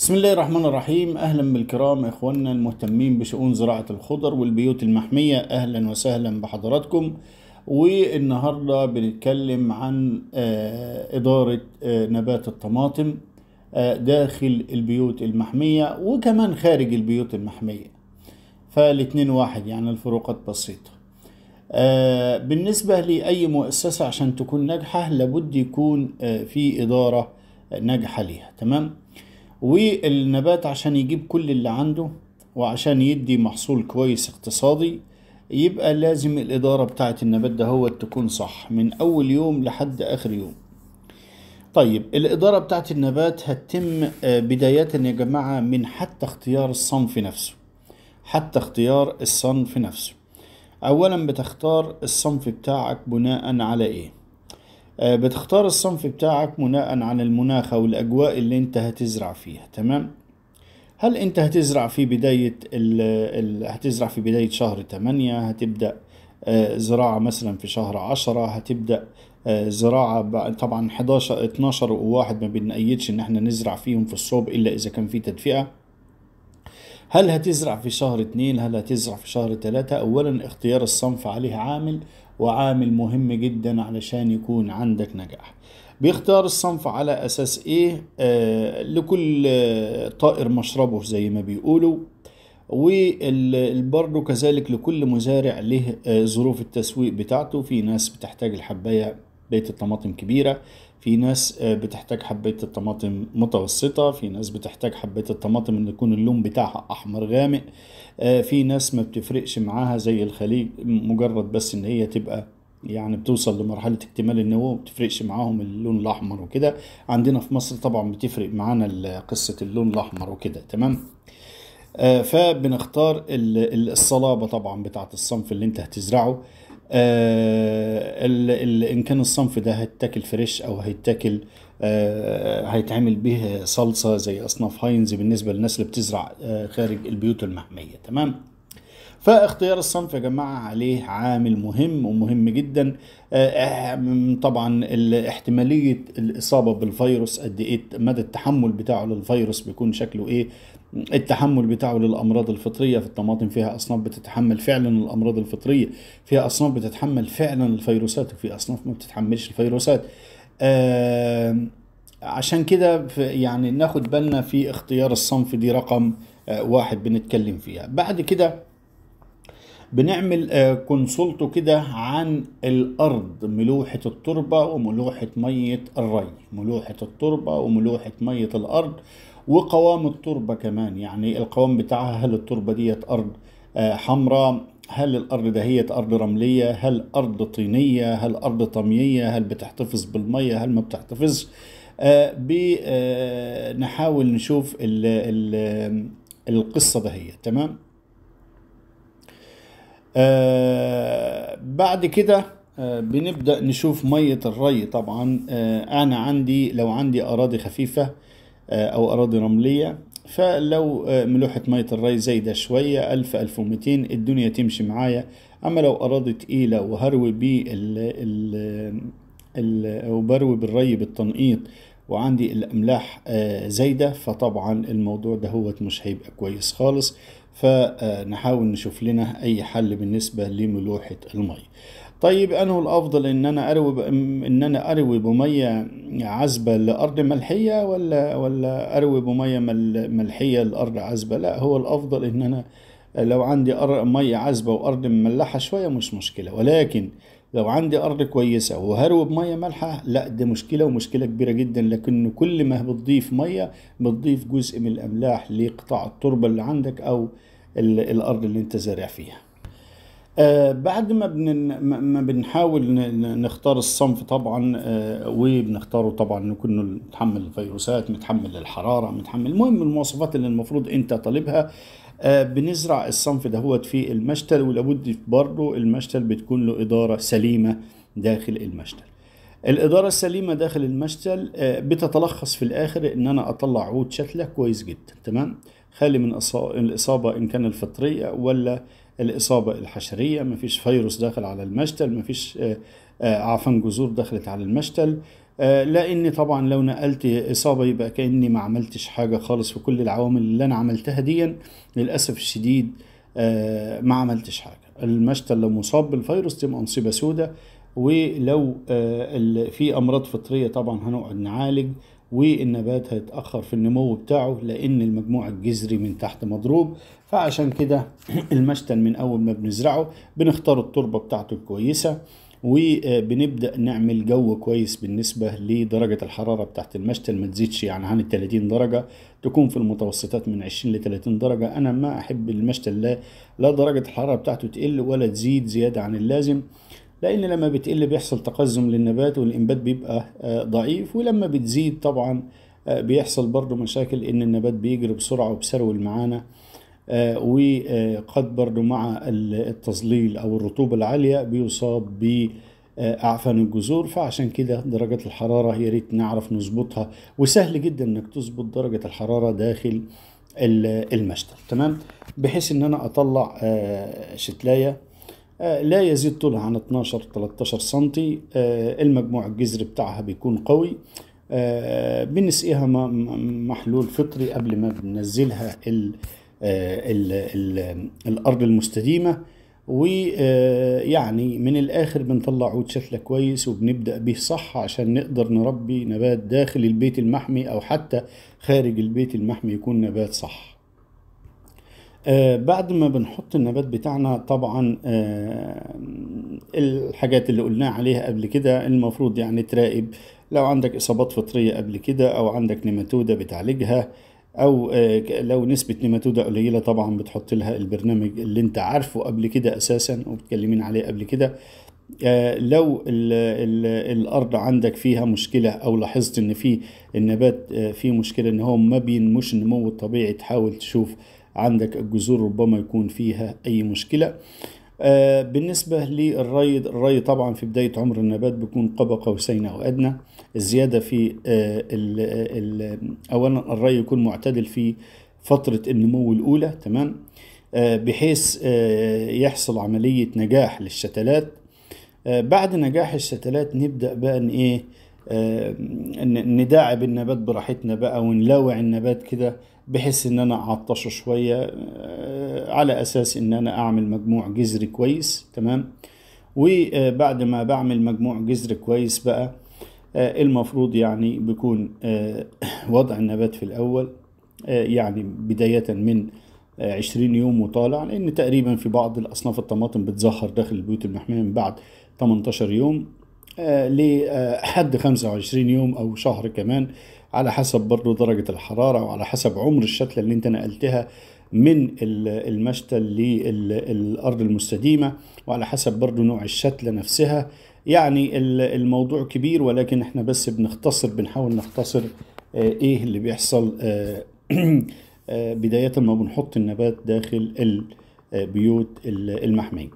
بسم الله الرحمن الرحيم اهلا بالكرام اخواننا المهتمين بشؤون زراعه الخضر والبيوت المحميه اهلا وسهلا بحضراتكم والنهارده بنتكلم عن آه، اداره آه، نبات الطماطم آه، داخل البيوت المحميه وكمان خارج البيوت المحميه فالاثنين واحد يعني الفروقات بسيطه بالنسبه لاي مؤسسه عشان تكون ناجحه لابد يكون في اداره ناجحه ليها تمام والنبات عشان يجيب كل اللي عنده وعشان يدي محصول كويس اقتصادي يبقى لازم الإدارة بتاعة النبات ده هو تكون صح من أول يوم لحد آخر يوم طيب الإدارة بتاعة النبات هتتم آه، بداية يا جماعة من حتى اختيار الصنف نفسه حتى اختيار الصنف نفسه أولا بتختار الصنف بتاعك بناء على إيه آه، بتختار الصنف بتاعك بناء عن المناخ او الاجواء اللي انت هتزرع فيها تمام هل انت هتزرع في بداية الـ الـ هتزرع في بداية شهر 8 هتبدأ آه، زراعة مثلا في شهر 10 هتبدأ آه، زراعة طبعا 11 12 و1 ما بنأيدش ان احنا نزرع فيهم في الصوب الا اذا كان في تدفئة هل هتزرع في شهر 2 هل هتزرع في شهر 3 اولا اختيار الصنف عليه عامل وعامل مهم جدا علشان يكون عندك نجاح بيختار الصنف على اساس ايه آه لكل آه، طائر مشربه زي ما بيقولوا وبرده كذلك لكل مزارع له آه، ظروف التسويق بتاعته في ناس بتحتاج الحبايه بيت الطماطم كبيره في ناس آه، بتحتاج حبية الطماطم متوسطه في ناس بتحتاج حبية الطماطم ان يكون اللون بتاعها احمر غامق آه، في ناس ما بتفرقش معاها زي الخليج مجرد بس ان هي تبقى يعني بتوصل لمرحلة اكتمال النمو ما بتفرقش معاهم اللون الأحمر وكده عندنا في مصر طبعا بتفرق معانا قصة اللون الأحمر وكده تمام آه، فبنختار الصلابة طبعا بتاعة الصنف اللي انت هتزرعه آه، ان كان الصنف ده هيتاكل فريش او هيتاكل آه، هيتعمل به صلصه زي اصناف هاينز بالنسبه للناس اللي بتزرع آه، خارج البيوت المحميه تمام فاختيار الصنف يا جماعه عليه عامل مهم ومهم جدا طبعا احتماليه الاصابه بالفيروس قد ايه مدى التحمل بتاعه للفيروس بيكون شكله ايه التحمل بتاعه للامراض الفطريه في الطماطم فيها اصناف بتتحمل فعلا الامراض الفطريه فيها اصناف بتتحمل فعلا الفيروسات وفي اصناف ما بتتحملش الفيروسات آه عشان كده يعني ناخد بالنا في اختيار الصنف دي رقم آه واحد بنتكلم فيها بعد كده بنعمل آه، كونسولتو كده عن الارض ملوحه التربه وملوحه ميه الري ملوحه التربه وملوحه ميه الارض وقوام التربه كمان يعني القوام بتاعها هل التربه ديت ارض آه، حمراء هل الارض دهيت ارض رمليه هل ارض طينيه هل ارض طمية هل بتحتفظ بالميه هل ما بتحتفظش آه، بنحاول نشوف ال ال القصه دهيت تمام آه، بعد كده آه، بنبدأ نشوف مية الري طبعا آه، أنا عندي لو عندي أراضي خفيفة أو أراضي رملية فلو ملوحة مية الري زايدة شوية ألف ألف ومتين الدنيا تمشي معايا أما لو أراضي تقيلة وهروي بي ال ال بالري بالتنقيط وعندي الأملاح زايدة فطبعا الموضوع ده هو مش هيبقى كويس خالص فنحاول نشوف لنا أي حل بالنسبة لملوحة المية طيب أنه الأفضل إن أنا أروي إن أنا أروي بمية عذبة لأرض ملحية ولا ولا أروي بمية ملحية لأرض عذبة لا هو الأفضل إن أنا لو عندي مية عذبة وأرض مملحة شوية مش مشكلة ولكن لو عندي أرض كويسة وهروي بمية مالحة لا دي مشكلة ومشكلة كبيرة جدا لكن كل ما بتضيف مية بتضيف جزء من الأملاح لقطع التربة اللي عندك أو الارض اللي انت زارع فيها آه، بعد ما ما بنحاول نختار الصنف طبعا آه، وبنختاره طبعا نكون متحمل الفيروسات متحمل الحراره متحمل المهم المواصفات اللي المفروض انت طالبها آه، بنزرع الصنف دهوت في المشتل ولابد برضه المشتل بتكون له اداره سليمه داخل المشتل الإدارة السليمة داخل المشتل بتتلخص في الآخر إن أنا أطلع عود شتلة كويس جدا تمام خالي من الإصابة إن كان الفطرية ولا الإصابة الحشرية مفيش فيروس داخل على المشتل مفيش آه، آه، عفوا جذور دخلت على المشتل آه، لأن طبعا لو نقلت إصابة يبقى كأني ما عملتش حاجة خالص في كل العوامل اللي أنا عملتها ديا للأسف الشديد ما عملتش حاجة المشتل لو مصاب بالفيروس تبقى مصيبة سودة ولو في أمراض فطرية طبعا هنقعد نعالج والنبات هيتأخر في النمو بتاعه لأن المجموع الجذري من تحت مضروب فعشان كده المشتل من أول ما بنزرعه بنختار التربة بتاعته الكويسة وبنبدأ نعمل جو كويس بالنسبة لدرجة الحرارة بتاعت المشتل ما تزيدش يعني عن 30 درجة تكون في المتوسطات من 20 ل 30 درجة أنا ما أحب المشتل لا, لا درجة الحرارة بتاعته تقل ولا تزيد زيادة عن اللازم لأن لما بتقل بيحصل تقزم للنبات والإنبات بيبقى آه، ضعيف ولما بتزيد طبعا آه، بيحصل برضو مشاكل إن النبات بيجري بسرعة وبسرول المعانة آه، وقد برضو مع التظليل أو الرطوبة العالية بيصاب ب أعفن الجذور فعشان كده درجة الحرارة يا ريت نعرف نظبطها وسهل جدا إنك تظبط درجة الحرارة داخل المشتل تمام بحيث إن أنا أطلع شتلاية آه، لا يزيد طولها عن 12 13 سم المجموع الجذري بتاعها بيكون قوي آه، بنسقيها محلول فطري قبل ما بننزلها الـ آه، الـ الـ الارض المستديمه ويعني من الاخر بنطلع عود شتله كويس وبنبدا به صح عشان نقدر نربي نبات داخل البيت المحمي او حتى خارج البيت المحمي يكون نبات صح آه، بعد ما بنحط النبات بتاعنا طبعا آه الحاجات اللي قلنا عليها قبل كده المفروض يعني تراقب لو عندك إصابات فطرية قبل كده أو عندك نيماتودة بتعالجها أو آه، لو نسبة نيماتودة قليلة طبعا بتحط لها البرنامج اللي أنت عارفه قبل كده أساسا وبتكلمين عليه قبل كده آه، لو الـ الـ الارض عندك فيها مشكله او لاحظت ان في النبات فيه مشكله ان هو ما بينموش النمو الطبيعي تحاول تشوف عندك الجذور ربما يكون فيها أي مشكلة آه، بالنسبة للري الري طبعا في بداية عمر النبات بيكون قاب قوسين أو أدنى الزيادة في آه، ال أولا الري يكون معتدل في فترة النمو الأولى تمام آه، بحيث يحصل عملية نجاح للشتلات بعد نجاح الشتلات نبدأ بقى إن إيه نداعب النبات براحتنا بقى ونلوع النبات كده بحيث ان انا اعطشه شوية آه، على اساس ان انا اعمل مجموع جزر كويس تمام وبعد ما بعمل مجموع جذر كويس بقى آه، المفروض يعني بيكون آه، وضع النبات في الأول يعني بداية من عشرين يوم وطالع لأن تقريبا في بعض الأصناف الطماطم بتزهر داخل البيوت المحمية من بعد 18 يوم لحد 25 يوم أو شهر كمان على حسب برضه درجة الحرارة وعلى حسب عمر الشتلة اللي انت نقلتها من المشتل للأرض المستديمة وعلى حسب برضه نوع الشتلة نفسها يعني الموضوع كبير ولكن احنا بس بنختصر بنحاول نختصر آه، ايه اللي بيحصل آه، آه، بداية ما بنحط النبات داخل البيوت المحمية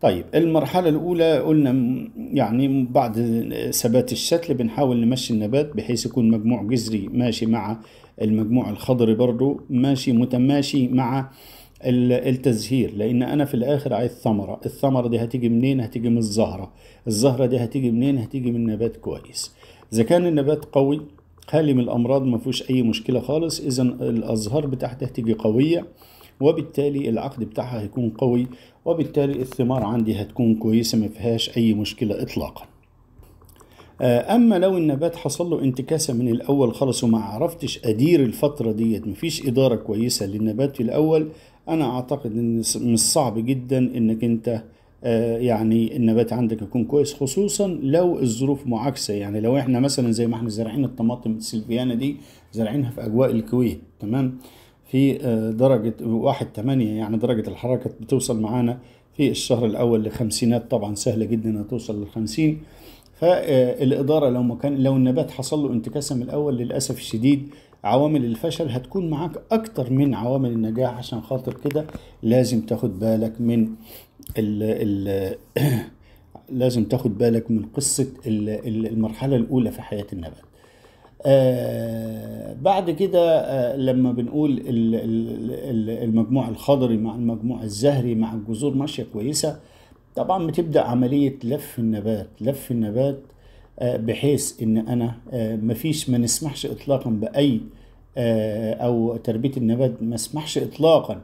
طيب المرحلة الأولى قلنا يعني بعد ثبات الشكل بنحاول نمشي النبات بحيث يكون مجموع جذري ماشي مع المجموع الخضري برضو ماشي متماشي مع التزهير لأن أنا في الآخر عايز ثمرة الثمرة دي هتيجي منين هتيجي من الزهرة الزهرة دي هتيجي منين هتيجي من نبات كويس إذا كان النبات قوي خالي من الأمراض ما فيهوش أي مشكلة خالص إذا الأزهار بتاعتها هتيجي قوية وبالتالي العقد بتاعها هيكون قوي وبالتالي الثمار عندي هتكون كويسة ما فيهاش أي مشكلة إطلاقا آه، اما لو النبات حصل له انتكاسه من الاول خالص وما عرفتش ادير الفتره ديت مفيش اداره كويسه للنبات في الاول انا اعتقد ان من الصعب جدا انك انت آه، يعني النبات عندك يكون كويس خصوصا لو الظروف معاكسه يعني لو احنا مثلا زي ما احنا زارعين الطماطم السلفيانه دي زارعينها في اجواء الكويت تمام في آه، درجة واحد تمانية يعني درجة الحركة بتوصل معانا في الشهر الأول لخمسينات طبعا سهلة جدا إنها توصل للخمسين فالإدارة آه، لو مكان لو النبات حصل له انتكاسة الأول للأسف الشديد عوامل الفشل هتكون معاك أكتر من عوامل النجاح عشان خاطر كده لازم تاخد بالك من الـ الـ لازم تاخد بالك من قصة المرحلة الأولى في حياة النبات آه، بعد كده آه، لما بنقول المجموع الخضري مع المجموع الزهري مع الجذور ماشيه كويسه طبعا بتبدا عمليه لف النبات لف النبات آه، بحيث ان انا مفيش ما نسمحش اطلاقا باي او تربيه النبات ما اسمحش اطلاقا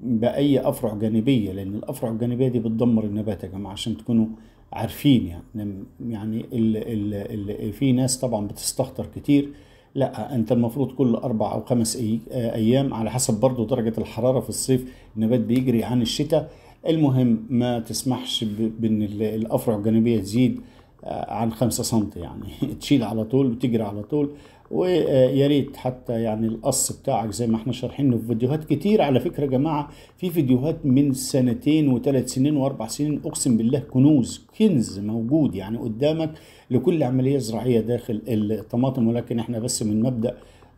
باي افرع جانبيه لان الافرع الجانبيه دي بتدمر النبات يا جماعه عشان تكونوا عارفين يعني يعني الـ الـ الـ في ناس طبعا بتستهتر كتير لا انت المفروض كل اربع او خمس أي ايام على حسب برضه درجه الحراره في الصيف النبات بيجري عن الشتاء المهم ما تسمحش بان الافرع الجانبيه تزيد آه، عن 5 سم يعني تشيل على طول وتجري على طول ويا ريت حتى يعني القص بتاعك زي ما احنا شارحينه في فيديوهات كتير على فكره يا جماعه في فيديوهات من سنتين وثلاث سنين واربع سنين اقسم بالله كنوز كنز موجود يعني قدامك لكل عمليه زراعيه داخل الطماطم ولكن احنا بس من مبدا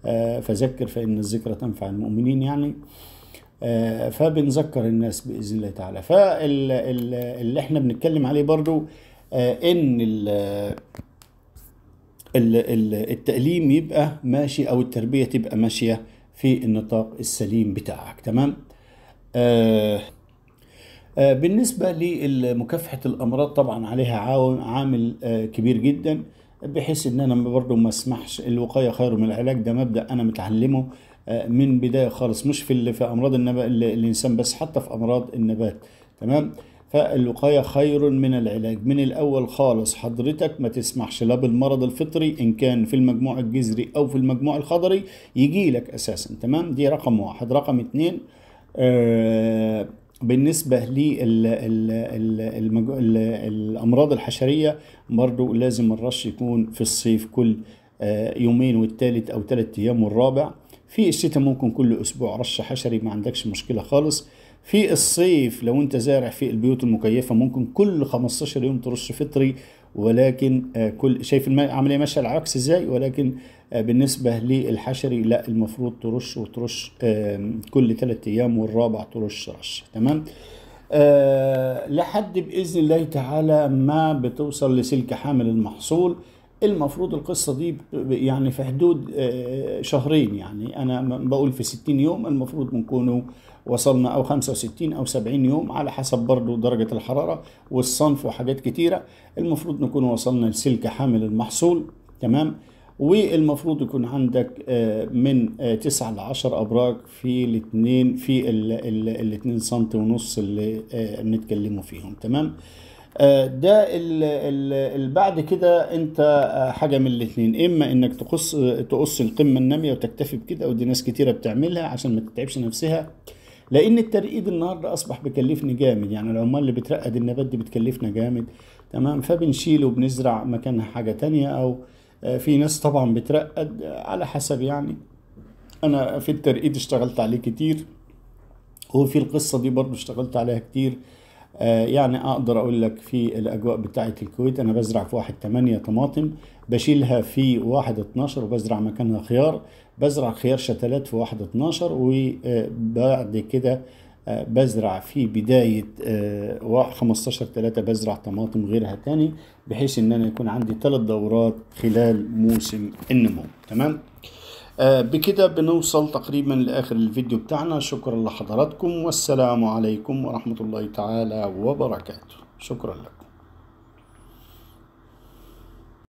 آه، فذكر فان الذكرى تنفع المؤمنين يعني آه، فبنذكر الناس باذن الله تعالى فاللي احنا بنتكلم عليه برضو آه، ان التأليم يبقى ماشي أو التربية تبقى ماشية في النطاق السليم بتاعك تمام آه آه بالنسبة لمكافحة الأمراض طبعا عليها عامل آه كبير جدا بحيث ان انا برضه ما اسمحش الوقايه خير من العلاج ده مبدا انا متعلمه آه، من بدايه خالص مش في في امراض النبات الانسان بس حتى في امراض النبات تمام فالوقاية خير من العلاج من الأول خالص حضرتك ما تسمحش لا بالمرض الفطري إن كان في المجموع الجذري أو في المجموع الخضري يجي لك أساسا تمام دي رقم واحد رقم اتنين آه بالنسبة للأمراض الحشرية برضو لازم الرش يكون في الصيف كل آه، يومين والتالت أو تلت أيام والرابع في الشتاء ممكن كل أسبوع رش حشري ما عندكش مشكلة خالص في الصيف لو انت زارع في البيوت المكيفه ممكن كل 15 يوم ترش فطري ولكن آه، كل شايف العمليه ماشيه على العكس ازاي ولكن آه، بالنسبه للحشري لا المفروض ترش وترش كل ثلاث ايام والرابع ترش رش تمام أه لحد باذن الله تعالى ما بتوصل لسلك حامل المحصول المفروض القصه دي يعني في حدود آه، شهرين يعني انا بقول في 60 يوم المفروض بنكونوا وصلنا أو 65 أو 70 يوم على حسب برضو درجة الحرارة والصنف وحاجات كتيرة المفروض نكون وصلنا لسلك حامل المحصول تمام والمفروض يكون عندك آه، من 9 ل 10 ابراج في الاثنين في الاثنين سم ونص اللي آه، بنتكلموا فيهم تمام آه، ده ال ال بعد كده انت حاجه من الاثنين اما انك تقص تقص القمه الناميه وتكتفي بكده ودي ناس كتيره بتعملها عشان ما تتعبش نفسها لان الترقيد النهارده اصبح بيكلفني جامد يعني العمال اللي بترقد النبات دي بتكلفنا جامد تمام فبنشيله وبنزرع مكانها حاجه تانية او آه، في ناس طبعا بترقد آه، على حسب يعني انا في الترقيد اشتغلت عليه كتير وفي القصه دي برضو اشتغلت عليها كتير آه، يعني اقدر اقول لك في الاجواء بتاعه الكويت انا بزرع في واحد 8 طماطم بشيلها في واحد 12 وبزرع مكانها خيار بزرع خيار شتلات في واحد اتناشر وبعد آه، كده آه، بزرع في بداية 15 آه، 3 بزرع طماطم غيرها تاني بحيث ان انا يكون عندي ثلاث دورات خلال موسم النمو تمام بكده بنوصل تقريبا لاخر الفيديو بتاعنا شكرا لحضراتكم والسلام عليكم ورحمة الله تعالى وبركاته شكرا لكم